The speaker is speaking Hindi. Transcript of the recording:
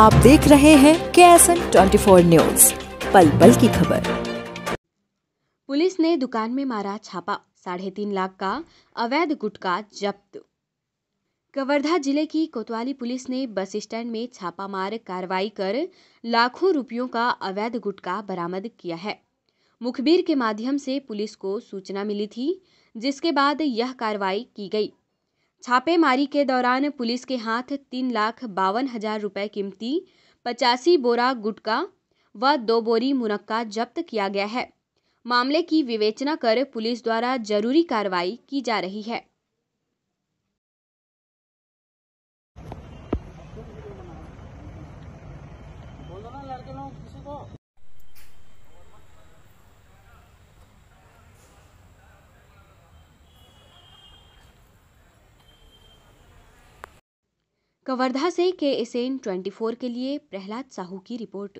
आप देख रहे हैं के एस एन ट्वेंटी न्यूज पल पल की खबर पुलिस ने दुकान में मारा छापा साढ़े तीन लाख का अवैध गुटखा जब्त कवर्धा जिले की कोतवाली पुलिस ने बस स्टैंड में छापामार कार्रवाई कर लाखों रुपयों का अवैध गुटखा बरामद किया है मुखबिर के माध्यम से पुलिस को सूचना मिली थी जिसके बाद यह कार्रवाई की गई छापेमारी के दौरान पुलिस के हाथ तीन लाख बावन हजार रुपये कीमती पचासी बोरा गुटखा व दो बोरी मुनक्का जब्त किया गया है मामले की विवेचना कर पुलिस द्वारा जरूरी कार्रवाई की जा रही है लड़के लोग कवर्धा से के एस एन ट्वेंटी फोर के लिए प्रहलाद साहू की रिपोर्ट